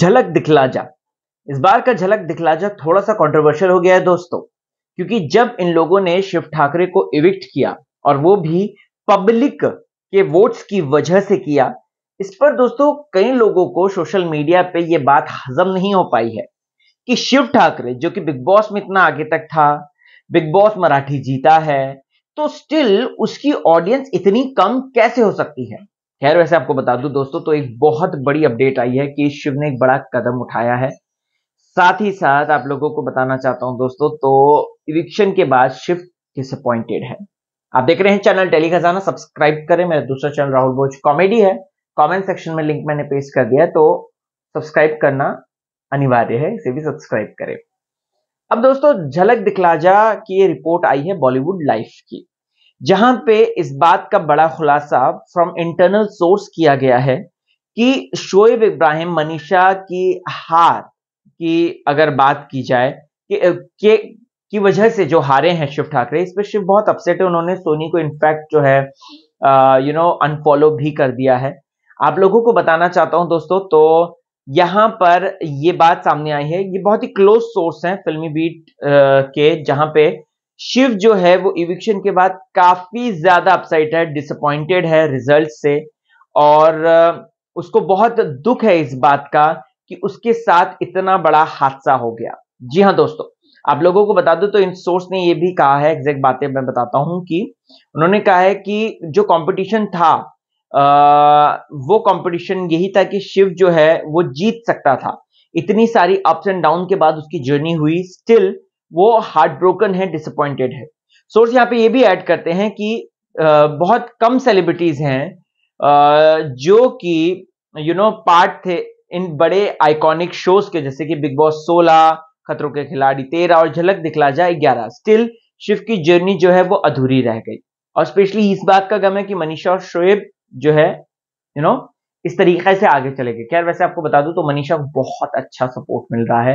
झलक दिखला जा इस बार का झलक दिखला जा थोड़ा सा कंट्रोवर्शियल हो गया है दोस्तों क्योंकि जब इन लोगों ने शिव ठाकरे को इविक्ट किया और वो भी पब्लिक के वोट्स की वजह से किया इस पर दोस्तों कई लोगों को सोशल मीडिया पे ये बात हजम नहीं हो पाई है कि शिव ठाकरे जो कि बिग बॉस में इतना आगे तक था बिग बॉस मराठी जीता है तो स्टिल उसकी ऑडियंस इतनी कम कैसे हो सकती है खैर वैसे आपको बता दूं दोस्तों तो एक बहुत बड़ी अपडेट आई है कि शिव ने एक बड़ा कदम उठाया है साथ ही साथ आप लोगों को बताना चाहता हूं दोस्तों तो इविक्शन के बाद शिव डिसअपॉइंटेड है आप देख रहे हैं चैनल टेली खजाना सब्सक्राइब करें मेरा दूसरा चैनल राहुल बोज कॉमेडी है कमेंट सेक्शन में लिंक मैंने पेस्ट कर दिया है तो सब्सक्राइब करना अनिवार्य है इसे भी सब्सक्राइब करें अब दोस्तों झलक दिखलाजा की ये रिपोर्ट आई है बॉलीवुड लाइफ की जहां पे इस बात का बड़ा खुलासा फ्रॉम इंटरनल सोर्स किया गया है कि शोएब इब्राहिम मनीषा की हार की अगर बात की जाए कि के, की वजह से जो हारे हैं शिव ठाकरे इस पर शिव बहुत अपसेट है उन्होंने सोनी को इनफैक्ट जो है यू नो अनफॉलो भी कर दिया है आप लोगों को बताना चाहता हूं दोस्तों तो यहां पर ये बात सामने आई है ये बहुत ही क्लोज सोर्स है फिल्मी बीट आ, के जहां पे शिव जो है वो इविक्शन के बाद काफी ज्यादा अपसाइट है डिसअपॉइंटेड है रिजल्ट से और उसको बहुत दुख है इस बात का कि उसके साथ इतना बड़ा हादसा हो गया जी हाँ दोस्तों आप लोगों को बता दो तो इन सोर्स ने ये भी कहा है एग्जैक्ट बातें मैं बताता हूं कि उन्होंने कहा है कि जो कंपटीशन था आ, वो कंपटीशन यही था कि शिव जो है वो जीत सकता था इतनी सारी अप्स एंड डाउन के बाद उसकी जर्नी हुई स्टिल वो हार्ट ब्रोकन है डिसअपॉइंटेड है सोर्स यहाँ पे ये भी ऐड करते हैं कि बहुत कम सेलिब्रिटीज हैं जो कि यू नो पार्ट थे इन बड़े आइकॉनिक शोज के जैसे कि बिग बॉस सोलह खतरों के खिलाड़ी तेरह और झलक दिखला जाए ग्यारह स्टिल शिव की जर्नी जो है वो अधूरी रह गई और स्पेशली इस बात का गम है कि मनीषा और शोएब जो है यू you नो know, इस तरीके से आगे चलेंगे खैर वैसे आपको बता दूं तो मनीषा को बहुत अच्छा सपोर्ट मिल रहा है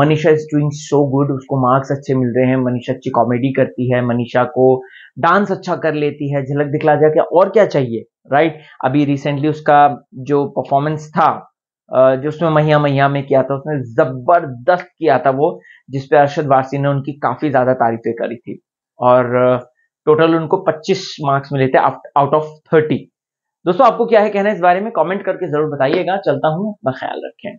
Manisha is doing so good उसको मार्क्स अच्छे मिल रहे हैं मनीषा अच्छी कॉमेडी करती है मनीषा को डांस अच्छा कर लेती है झलक दिखला जाए और क्या चाहिए राइट अभी रिसेंटली उसका जो परफॉर्मेंस था जो उसने महिया महिया में किया था उसने जबरदस्त किया था वो जिसपे अरशद वारसी ने उनकी काफी ज्यादा तारीफें करी थी और टोटल उनको 25 मार्क्स मिले थे आउट ऑफ 30 दोस्तों आपको क्या है कहना है इस बारे में कमेंट करके जरूर बताइएगा चलता हूं अपना ख्याल रखें